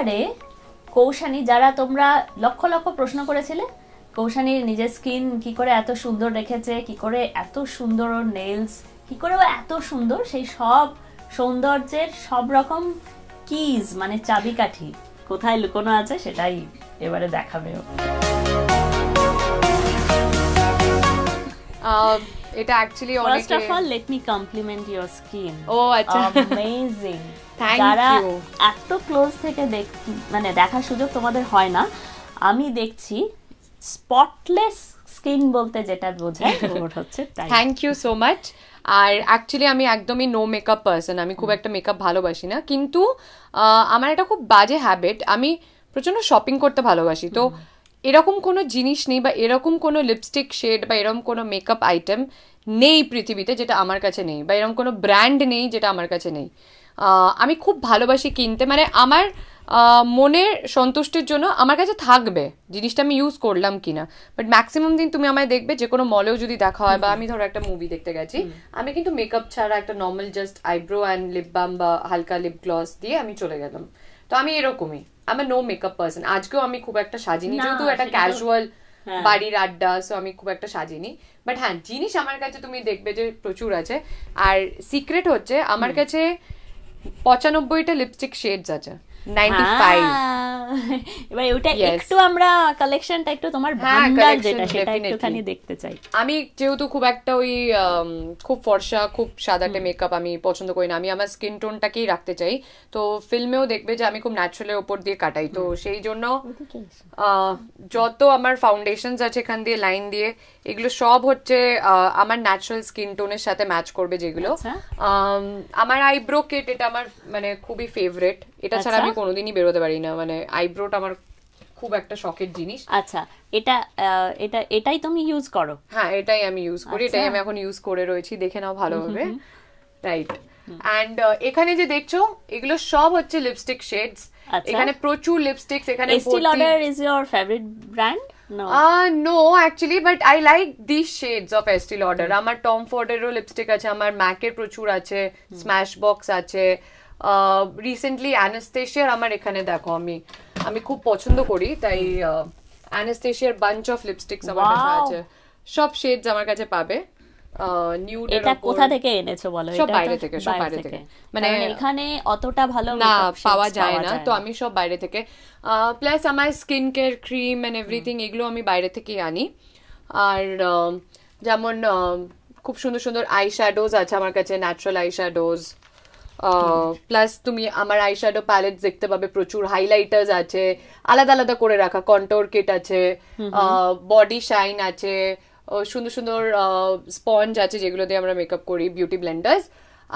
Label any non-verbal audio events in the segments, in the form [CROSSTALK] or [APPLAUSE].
এবারে কৌশানী যারা তোমরা লক্ষ লক্ষ প্রশ্ন করেছিলে কৌশানী নিজের স্কিন কি করে এত সুন্দর রেখেছে কি করে এত সুন্দর ওর নেলস কি করে ও এত সুন্দর সেই সব সৌন্দর্যের সব রকম কিজ মানে চাবিকাঠি কোথায় লুকোনো আছে সেটাই এবারে দেখাবে ও এটা অ্যাকচুয়ালি অনেক first of all let me compliment your skin ও আচ্ছা অ্যামেজিং থ্যাঙ্ক ইউ এত ক্লোজ থেকে দেখ মানে দেখার সুযোগ তোমাদের হয় না আমি দেখছি স্পটলেস স্কিন বলতে যেটা বোঝায় [LAUGHS] ওর হচ্ছে থ্যাংক ইউ সো মাচ আর অ্যাকচুয়ালি আমি একদমই নো মেকআপ পার্সন আমি খুব একটা মেকআপ ভালোবাসি না কিন্তু আমার এটা খুব বাজে হ্যাবিট আমি প্রচন্ড শপিং করতে ভালোবাসি তো এরকম কোনো জিনিস নেই বা এরকম কোনো লিপস্টিক শেড বা এরকম কোনো মেকআপ আইটেম নেই পৃথিবীতে যেটা আমার কাছে নেই বা এরকম কোনো ব্র্যান্ড নেই যেটা আমার কাছে নেই আমি খুব ভালোবাসি কিনতে মানে আমার মনের সন্তুষ্টির জন্য আমার কাছে থাকবে জিনিসটা আমি ইউজ করলাম কিনা বাট ম্যাক্সিমাম দিন তুমি আমায় দেখবে যে কোনো মলেও যদি দেখা হয় বা আমি ধরো একটা মুভি দেখতে গেছি আমি কিন্তু মেকআপ ছাড়া একটা normal just eyebrow and lip balm বা হালকা লিপ গ্লস দিয়ে আমি চলে গেলাম তো আমি এরকমই I am no makeup person আজকেও আমি খুব একটা সাজিনি যেহেতু একটা ক্যাজুয়াল বাড়ির আড্ডা সো আমি খুব একটা সাজিনি বাট হ্যাঁ জিনিস আমার কাছে তুমি দেখবে যে প্রচুর আছে আর সিক্রেট হচ্ছে আমার কাছে পঁচানব্বইটা লিপস্টিক শেডস আছে [LAUGHS] হ্যাঁ, আমি যেহেতু খুব একটা ওই খুব ফর্সা খুব মেকআপ আমি পছন্দ করি না আমি আমার স্কিন টোনটাকেই রাখতে চাই তো ফিল্মেও দেখবে যে আমি খুব ওপর দিয়ে কাটাই তো সেই জন্য যত আমার ফাউন্ডেশনস আছে এখান দিয়ে লাইন দিয়ে এগুলো সব হচ্ছে আমার ন্যাচারাল স্কিন টোনের সাথে ম্যাচ করবে যেগুলো আচ্ছা। আমার আইব্রো কেট এটা আমার মানে খুবই ফেভারেট এটা ছাড়া আচ্ছা। আমি কোনোদিনই বেরোতে পারি না মানে আইব্রোটা আমার খুব একটা শখের জিনিস আচ্ছা এটা এটা এটাই তুমি ইউজ করো হ্যাঁ এটাই আমি ইউজ করি এটাই আচ্ছা। আমি এখন ইউজ করে রয়েছি দেখে নাও ভালোভাবে রাইট অ্যান্ড এখানে যে দেখছো এগুলো সব হচ্ছে লিপস্টিক আচ্ছা। শেডস এখানে প্রচুর লিপস্টিকস এখানে Estee Lauder is your favourite brand no actually but I like the shades of Estee Lauder আমার টম ফোর্ডেরও লিপস্টিক আছে আমার ম্যাকের প্রচুর আছে স্ম্যাশ hmm. বক্স আছে রিসেন্টলি অ্যানাস্টেশিয়ার আমার এখানে দেখো আমি আমি খুব পছন্দ করি তাই অ্যানাস্টেশিয়ার বাঞ্চ অফ লিপস্টিকস আমার কাছে আছে সব শেডস আমার কাছে পাবে নিউড এটা কোথা থেকে এনেছো বলো সব বাইরে থেকে সব বাইরে থেকে মানে হ্যাঁ। এখানে অতটা ভালো না পাওয়া যায় না তো আমি সব বাইরে থেকে প্লাস আমার skin care cream and everything এগুলো আমি বাইরে থেকে আনি আর যেমন খুব সুন্দর সুন্দর আই শ্যাডোজ আছে আমার কাছে ন্যাচারাল আই শ্যাডোজ প্লাস তুমি আমার আইশ্যাডো প্যালেটস দেখতে পাবে প্রচুর হাইলাইটার্স আছে আলাদা আলাদা করে রাখা কন্টোর কিট আছে বডি শাইন আছে সুন্দর সুন্দর স্পঞ্জ আছে যেগুলো দিয়ে আমরা মেকআপ করি বিউটি ব্লেন্ডার্স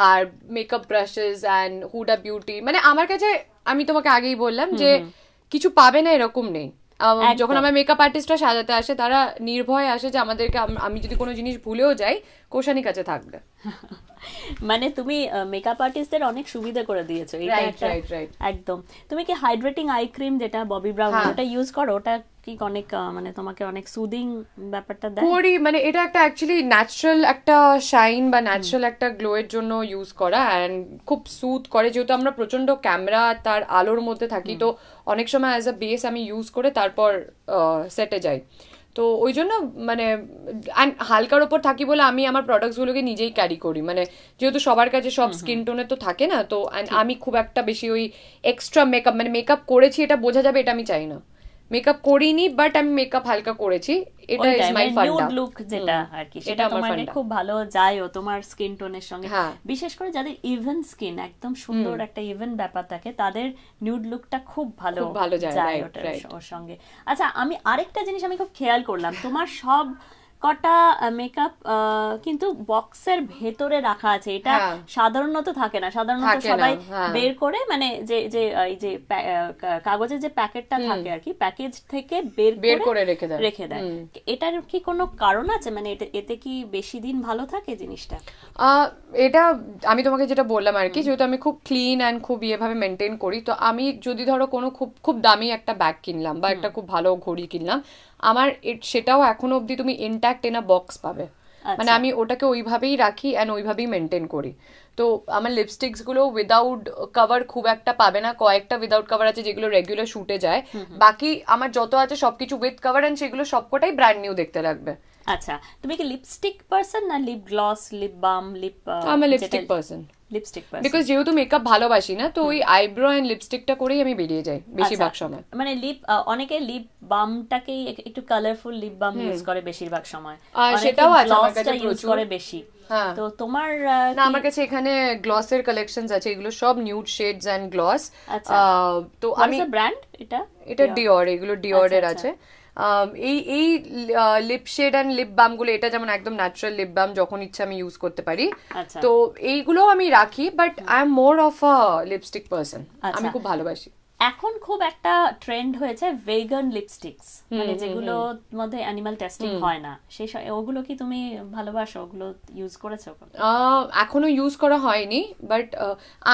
আর makeup brushes and Huda Beauty মানে আমার কাছে আমি তোমাকে আগেই বললাম যে কিছু পাবে না এরকম নেই যখন আমার মেকআপ আর্টিস্টরা সাজাতে আসে তারা নির্ভয় আসে যে আমাদেরকে আমি যদি কোনো জিনিস ভুলেও যাই কোশানি কাছে থাকবে [LAUGHS] মানে তুমি মেকআপ আর্টিস্টদের অনেক সুবিধা করে দিয়েছো একদম তুমি কি হাইড্রেটিং আই ক্রিম যেটা ববি ব্রাউন হ্যাঁ। ওটা ইউজ করো ওটা ঠিক অনেক মানে তোমাকে অনেক সুদিং ব্যাপারটা দেয় কোরি মানে এটা একটা অ্যাকচুয়ালি ন্যাচারাল একটা শাইন বা ন্যাচারাল একটা গ্লো এর জন্য ইউজ করা অ্যান্ড খুব সুদ করে যেহেতু আমরা প্রচন্ড ক্যামেরা তার আলোর মধ্যে থাকি তো অনেক সময় অ্যাজ আ বেস আমি ইউজ করে তারপর সেটে যাই তো ওই জন্য মানে অ্যান্ড হালকার ওপর থাকি বলে আমি আমার প্রোডাক্টসগুলোকে নিজেই ক্যারি করি মানে যেহেতু সবার কাছে সব স্কিন টোনে তো থাকে না তো অ্যান্ড আমি খুব একটা বেশি ওই এক্সট্রা মেকআপ মানে মেকআপ করেছি এটা বোঝা যাবে এটা আমি চাই না মেকআপ করিনি বাট আমি মেকআপ হালকা করেছি এটা ইজ মাই ফান্ডা লুক যেটা আর কি সেটা তোমার হ্যাঁ। খুব ভালো যায় ও তোমার স্কিন টোনের সঙ্গে বিশেষ করে যাদের ইভেন স্কিন একদম সুন্দর একটা ইভেন ব্যাপার থাকে তাদের নিউড লুকটা খুব ভালো ভালো যায় ওর সঙ্গে আচ্ছা আমি আরেকটা জিনিস আমি খুব খেয়াল করলাম তোমার সব কটা মেকআপ কিন্তু বক্সের ভেতরে রাখা আছে এটা হ্যাঁ। সাধারণত থাকে না সাধারণত সবাই হ্যাঁ। বের করে মানে যে যে এই যে কাগজে যে প্যাকেটটা থাকে আর কি প্যাকেজ থেকে বের বের করে রেখে দেয় রেখে দেয় এটার কি কোনো কারণ আছে মানে এতে কি বেশি দিন ভালো থাকে জিনিসটা এটা আমি তোমাকে যেটা বললাম আর কি যেহেতু আমি খুব ক্লিন অ্যান্ড খুব ইয়েভাবে মেনটেন করি তো আমি যদি ধরো কোনো খুব খুব দামি একটা ব্যাগ কিনলাম বা একটা খুব ভালো ঘড়ি কিনলাম আমার সেটাও এখনো অবধি তুমি entire intact in a box পাবে মানে আচ্ছা। আমি ওটাকে ওইভাবেই রাখি অ্যান্ড ওইভাবেই মেনটেন করি তো আমার লিপস্টিকসগুলো উইদাউট কভার খুব একটা পাবে না কয়েকটা উইদাউট কভার আছে যেগুলো রেগুলার শুটে যায় বাকি আমার যত আছে সবকিছু উইথ কভার অ্যান্ড সেগুলো সবকটাই ব্র্যান্ড নিউ দেখতে লাগবে আচ্ছা তুমি কি লিপস্টিক পার্সন না lip gloss lip balm lip আমি lipstick person lipstick person because যেহেতু মেকআপ ভালোবাসি না তো ওই আইব্রো এন্ড লিপস্টিকটা করেই আমি বেরিয়ে যাই বেশিরভাগ আচ্ছা, সময় মানে লিপ অনেকে লিপ বামটাকেই একটু কালারফুল লিপ বাম ইউজ করে বেশিরভাগ সময় সেটাও আছে আমার কাছে ইউজ করে বেশি হ্যাঁ। তো তোমার না আমার কাছে এখানে গ্লসের কালেকশনস আছে এগুলো সব নিউড শেডস এন্ড গ্লস তো আমি ব্র্যান্ড এটা এটা ডিওর এগুলো ডিওর এর আচ্ছা, আচ্ছা। আছে এই এই লিপ শেড অ্যান্ড লিপ বামগুলো এটা যেমন একদম ন্যাচারাল লিপ বাম যখন ইচ্ছা আমি ইউজ করতে পারি আচ্ছা। তো এইগুলো আমি রাখি but I am more of a lipstick person আমি খুব ভালোবাসি এখন খুব একটা ট্রেন্ড হয়েছে ভেগান লিপস্টিকস মানে যেগুলো মধ্যে অ্যানিমাল টেস্টিং হয় না সেই ওগুলো কি তুমি ভালোবাসো ওগুলো ইউজ করেছো এখনো ইউজ করা হয়নি বাট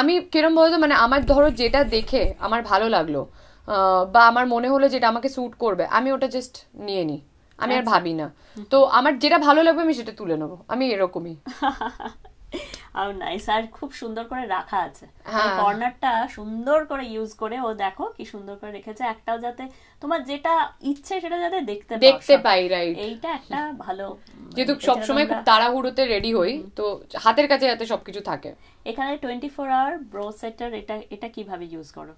আমি কিরম বলতো মানে আমার ধরো যেটা দেখে আমার ভালো লাগলো বা আমার মনে হলো যেটা আমাকে স্যুট করবে আমি ওটা জাস্ট নিয়ে নিই আমি আর আচ্ছা। ভাবি না তো আমার যেটা ভালো লাগবে আমি সেটা তুলে নেবো আমি এরকমই আর [LAUGHS] নাইস oh, আর খুব সুন্দর করে রাখা আছে হ্যাঁ। কর্নারটা সুন্দর করে ইউজ করে ও দেখো কি সুন্দর করে রেখেছে একটাও যাতে তোমার যেটা ইচ্ছে সেটা যাতে দেখতে দেখতে পাই রাইট এইটা একটা ভালো [LAUGHS] যেহেতু সবসময় খুব তাড়াহুড়োতে রেডি হই তো হাতের কাছে যাতে সবকিছু থাকে এখানে টোয়েন্টি ফোর আওয়ার ব্রো সেটার এটা এটা কিভাবে ইউজ করো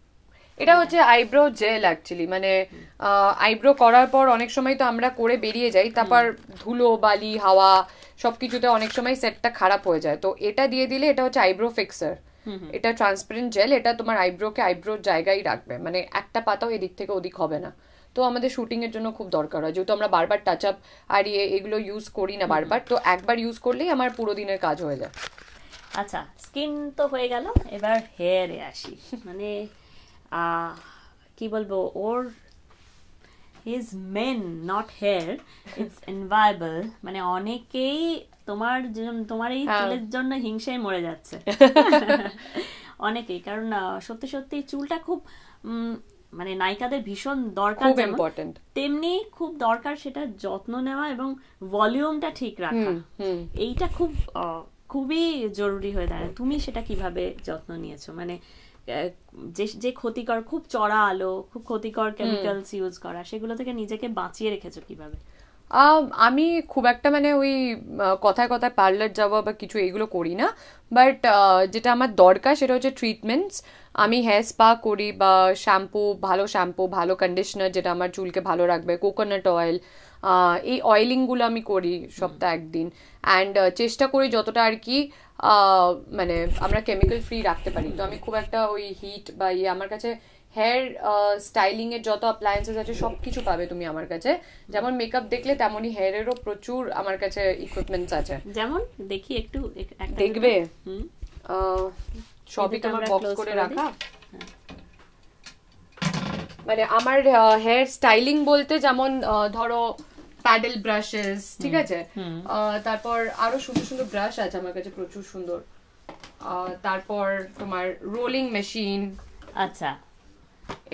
এটা হচ্ছে আইব্রো জেল অ্যাকচুয়ালি মানে আইব্রো করার পর অনেক সময় তো আমরা করে বেরিয়ে যাই তারপর ধুলো বালি হাওয়া সব কিছুতে অনেক সময় সেটটা খারাপ হয়ে যায় তো এটা দিয়ে দিলে এটা হচ্ছে আইব্রো ফিক্সার এটা ট্রান্সপারেন্ট জেল এটা তোমার আইব্রোকে আইব্রো জায়গায় রাখবে মানে একটা পাতাও এদিক থেকে ওদিক হবে না তো আমাদের শুটিং এর জন্য খুব দরকার হয় যেহেতু আমরা বারবার টাচ আপ আর ইয়ে এগুলো ইউজ করি না বারবার তো একবার ইউজ করলেই আমার পুরো দিনের কাজ হয়ে যায় আচ্ছা স্কিন তো হয়ে গেল এবার হেয়ারে আসি মানে কি বলবো ওর his men not hair it's enviable মানে অনেকেই তোমার তোমার এই হ্যাঁ। চুলের জন্য হিংসায় মরে যাচ্ছে [LAUGHS] অনেকেই কারণ সত্যি সত্যি চুলটা খুব মানে নায়িকাদের ভীষণ দরকার তেমনি খুব দরকার সেটা যত্ন নেওয়া এবং ভলিউমটা ঠিক রাখা এইটা খুব খুবই জরুরি হয়ে দাঁড়ায় তুমি সেটা কিভাবে যত্ন নিয়েছো মানে যে যে ক্ষতিকর খুব চড়া আলো খুব ক্ষতিকর কেমিক্যালস ইউজ করা সেগুলো থেকে নিজেকে বাঁচিয়ে রেখেছো কিভাবে আমি খুব একটা মানে ওই কথায় কথায় পার্লার যাবো বা কিছু এগুলো করি না বাট যেটা আমার দরকার সেটা হচ্ছে ট্রিটমেন্টস আমি হেয়ার স্পা করি বা শ্যাম্পু ভালো শ্যাম্পু ভালো কন্ডিশনার যেটা আমার চুলকে ভালো রাখবে কোকোনাট অয়েল এই অয়েলিংগুলো আমি করি সপ্তাহে একদিন অ্যান্ড চেষ্টা করি যতটা আর কি মানে আমরা কেমিক্যাল ফ্রি রাখতে পারি তো আমি খুব একটা ওই হিট বা ইয়ে আমার কাছে হেয়ার স্টাইলিংয়ের যত অ্যাপ্লায়েন্সেস আছে সব কিছু পাবে তুমি আমার কাছে যেমন মেকআপ দেখলে তেমনই হেয়ারেরও প্রচুর আমার কাছে ইকুইপমেন্টস আছে যেমন দেখি একটু দেখবে সবই তোমার বক্স করে রাখা হ্যাঁ। মানে আমার হেয়ার স্টাইলিং বলতে যেমন ধরো প্যাডেল ব্রাশেস ঠিক আছে তারপর আরো সুন্দর সুন্দর ব্রাশ আছে আমার কাছে প্রচুর সুন্দর তারপর তোমার রোলিং মেশিন আচ্ছা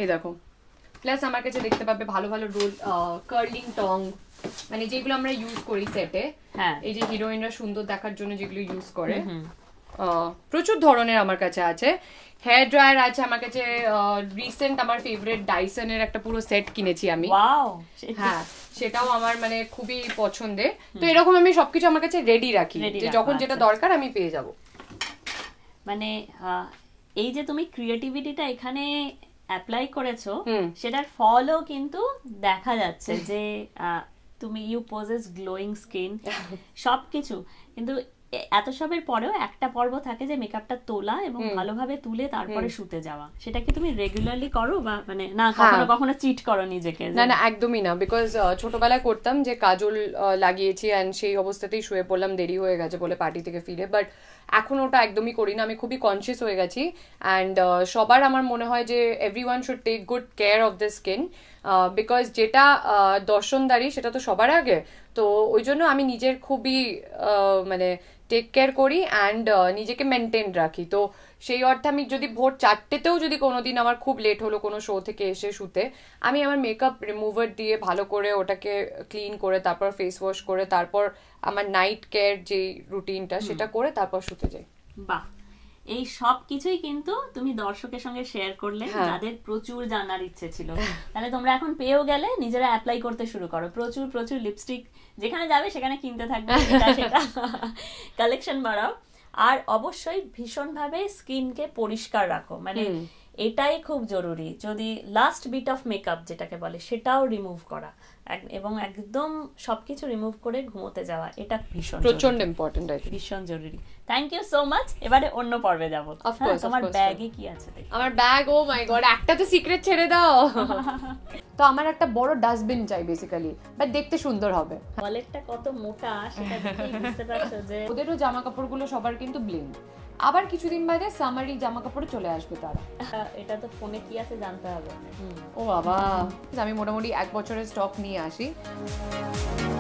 এই দেখো প্লাস আমার কাছে দেখতে পাবে ভালো ভালো রোল কার্লিং টং মানে যেগুলো আমরা ইউজ করি সেটে হ্যাঁ। এই যে হিরোইনরা সুন্দর দেখার জন্য যেগুলো ইউজ করে হুম প্রচুর ধরনের আমার কাছে আছে হেয়ার ড্রায়ার আছে আমার কাছে রিসেন্ট আমার ফেভারিট ডাইসনের একটা পুরো সেট কিনেছি আমি হ্যাঁ সেটাও আমার মানে খুবই পছন্দের তো এরকম আমি সবকিছু আমার কাছে রেডি রাখি যে যখন যেটা আচ্ছা, আচ্ছা। দরকার আমি পেয়ে যাব মানে এই যে তুমি ক্রিয়েটিভিটিটা এখানে অ্যাপ্লাই করেছো সেটার ফলও কিন্তু দেখা যাচ্ছে যে তুমি ইউ পজেস গ্লোয়িং স্কিন সব কিছু কিন্তু এত সবের পরেও একটা পর্ব থাকে যে মেকআপটা তোলা এবং ভালোভাবে তুলে তারপরে শুতে যাওয়া সেটা কি তুমি রেগুলারলি করো বা মানে না হ্যাঁ। কখনো কখনো চিট করো নিজেকে না না একদমই না বিকজ ছোটবেলায় করতাম যে কাজল লাগিয়েছি অ্যান্ড সেই অবস্থাতেই শুয়ে পড়লাম দেরি হয়ে গেছে বলে পার্টি থেকে ফিরে বাট এখন ওটা একদমই করি না আমি খুবই কনসিয়াস হয়ে গেছি অ্যান্ড সবার আমার মনে হয় যে everyone should take good care of the skin because যেটা দর্শনদারি সেটা তো সবার আগে তো ওই জন্য আমি নিজের খুবই মানে টেক কেয়ার করি অ্যান্ড নিজেকে মেনটেন রাখি তো সেই অর্থে আমি যদি ভোর চারটেতেও যদি কোনো দিন আমার খুব লেট হলো কোনো শো থেকে এসে শুতে আমি আমার মেকআপ রিমুভার দিয়ে ভালো করে ওটাকে ক্লিন করে তারপর ফেস ওয়াশ করে তারপর আমার নাইট কেয়ার যেই রুটিনটা সেটা করে তারপর শুতে যাই বাহ এই সব কিছুই কিন্তু তুমি দর্শকের সঙ্গে শেয়ার করলে হ্যাঁ। যাদের প্রচুর জানার ইচ্ছে ছিল তাহলে তোমরা এখন পেয়েও গেলে নিজেরা অ্যাপ্লাই করতে শুরু করো প্রচুর প্রচুর লিপস্টিক যেখানে যাবে সেখানে কিনতে থাকবে সেটা কালেকশন [LAUGHS] বাড়াও আর অবশ্যই ভীষণভাবে স্কিনকে পরিষ্কার রাখো মানে এটাই খুব জরুরি যদি লাস্ট বিট অফ মেকআপ যেটাকে বলে সেটাও রিমুভ করা এবং একদম সবকিছু রিমুভ করে ঘুমোতে যাওয়া এটা ভীষণ প্রচন্ড ইম্পর্টেন্ট ভীষণ জরুরি থ্যাংক ইউ সো মাচ এবারে অন্য পর্বে যাব অফকোর্স হ্যাঁ, তোমার ব্যাগে কি আছে আমার ব্যাগ ও মাই গড একটা তো সিক্রেট ছেড়ে দাও [LAUGHS] তো আমার একটা বড় ডাস্টবিন চাই বেসিক্যালি বাট দেখতে সুন্দর হবে ওয়ালেটটা হ্যাঁ, কত মোটা সেটা বুঝতে পারছো যে ওদেরও জামা কাপড়গুলো সবার কিন্তু ব্লিং আবার কিছুদিন বাদে সামারি জামা কাপড় চলে আসবে তারা এটা তো ফোনে কি আছে জানতে হবে ও বাবা আমি মোটামুটি এক বছরের স্টক নিয়ে आशी